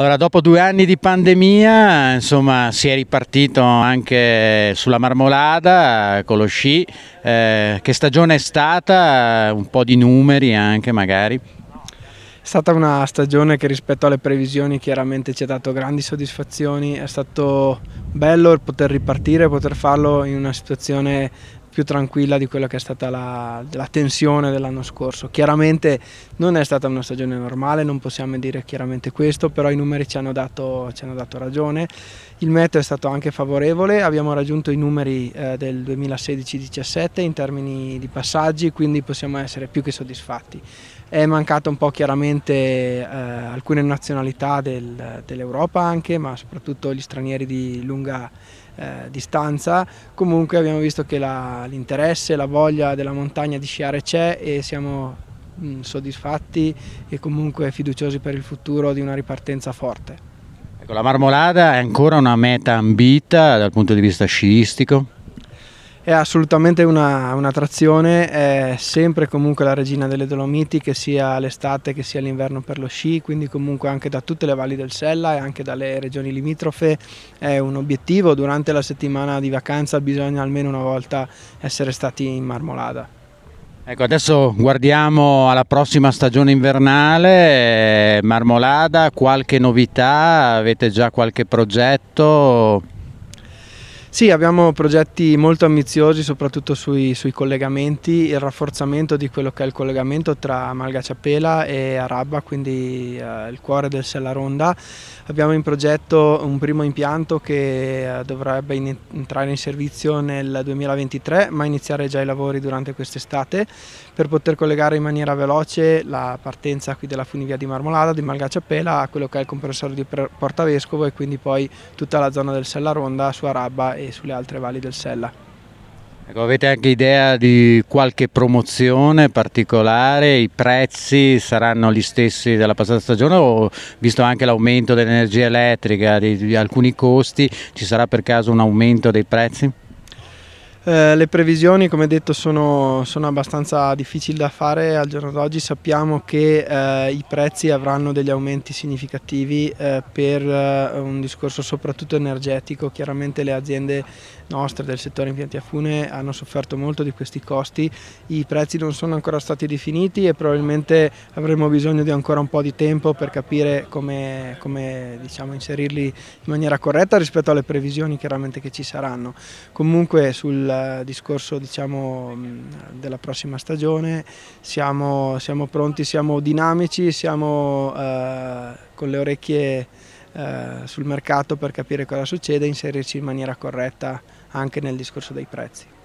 Allora, dopo due anni di pandemia, insomma, si è ripartito anche sulla marmolada con lo sci. Eh, che stagione è stata? Un po' di numeri anche magari. È stata una stagione che rispetto alle previsioni chiaramente ci ha dato grandi soddisfazioni, è stato bello poter ripartire, poter farlo in una situazione più tranquilla di quella che è stata la, la tensione dell'anno scorso. Chiaramente non è stata una stagione normale, non possiamo dire chiaramente questo, però i numeri ci hanno dato, ci hanno dato ragione. Il meteo è stato anche favorevole, abbiamo raggiunto i numeri eh, del 2016-17 in termini di passaggi, quindi possiamo essere più che soddisfatti. È mancata un po' chiaramente eh, alcune nazionalità del, dell'Europa anche, ma soprattutto gli stranieri di lunga eh, distanza, comunque abbiamo visto che l'interesse, la, la voglia della montagna di sciare c'è e siamo mh, mm, soddisfatti e comunque fiduciosi per il futuro di una ripartenza forte. Ecco, la Marmolada è ancora una meta ambita dal punto di vista sciistico? è assolutamente una, un'attrazione, è sempre comunque la regina delle Dolomiti, che sia l'estate che sia l'inverno per lo sci, quindi comunque anche da tutte le valli del Sella e anche dalle regioni limitrofe è un obiettivo. Durante la settimana di vacanza bisogna almeno una volta essere stati in Marmolada. Ecco, adesso guardiamo alla prossima stagione invernale, Marmolada, qualche novità, avete già qualche progetto? Sì, abbiamo progetti molto ambiziosi soprattutto sui, sui, collegamenti, il rafforzamento di quello che è il collegamento tra Malgaciapela e Arabba, quindi eh, il cuore del Sella Ronda. Abbiamo in progetto un primo impianto che eh, dovrebbe in entrare in servizio nel 2023, ma iniziare già i lavori durante quest'estate per poter collegare in maniera veloce la partenza qui della funivia di Marmolada, di Malgaciapela, a quello che è il compressore di Portavescovo e quindi poi tutta la zona del Sella Ronda su Arabba e sulle altre valli del Sella. Ecco, avete anche idea di qualche promozione particolare? I prezzi saranno gli stessi della passata stagione o visto anche l'aumento dell'energia elettrica, di, di alcuni costi, ci sarà per caso un aumento dei prezzi? Eh, le previsioni, come detto, sono, sono, abbastanza difficili da fare al giorno d'oggi. Sappiamo che eh, i prezzi avranno degli aumenti significativi eh, per eh, un discorso soprattutto energetico. Chiaramente le aziende nostre del settore impianti a fune hanno sofferto molto di questi costi. I prezzi non sono ancora stati definiti e probabilmente avremo bisogno di ancora un po' di tempo per capire come, come diciamo, inserirli in maniera corretta rispetto alle previsioni chiaramente che ci saranno. Comunque sul discorso diciamo, mm, della prossima stagione, siamo, siamo, pronti, siamo dinamici, siamo eh, con le orecchie eh, sul mercato per capire cosa succede e inserirci in maniera corretta anche nel discorso dei prezzi.